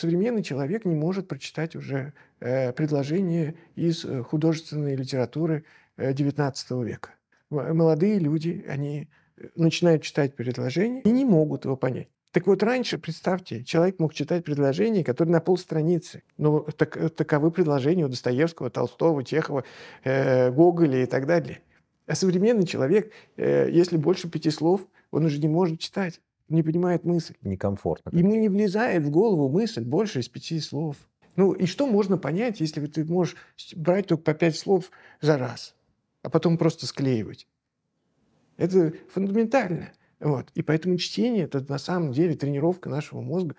Современный человек не может прочитать уже э, предложение из э, художественной литературы XIX э, века. Молодые люди, они э, начинают читать предложение и не могут его понять. Так вот, раньше, представьте, человек мог читать предложение, которое на полстраницы. Но ну, так, таковы предложения у Достоевского, Толстого, Чехова, э, Гоголя и так далее. А современный человек, э, если больше пяти слов, он уже не может читать не понимает мысль. Некомфортно. Ему не влезает в голову мысль больше из пяти слов. Ну и что можно понять, если ты можешь брать только по пять слов за раз, а потом просто склеивать? Это фундаментально. Вот. И поэтому чтение – это на самом деле тренировка нашего мозга.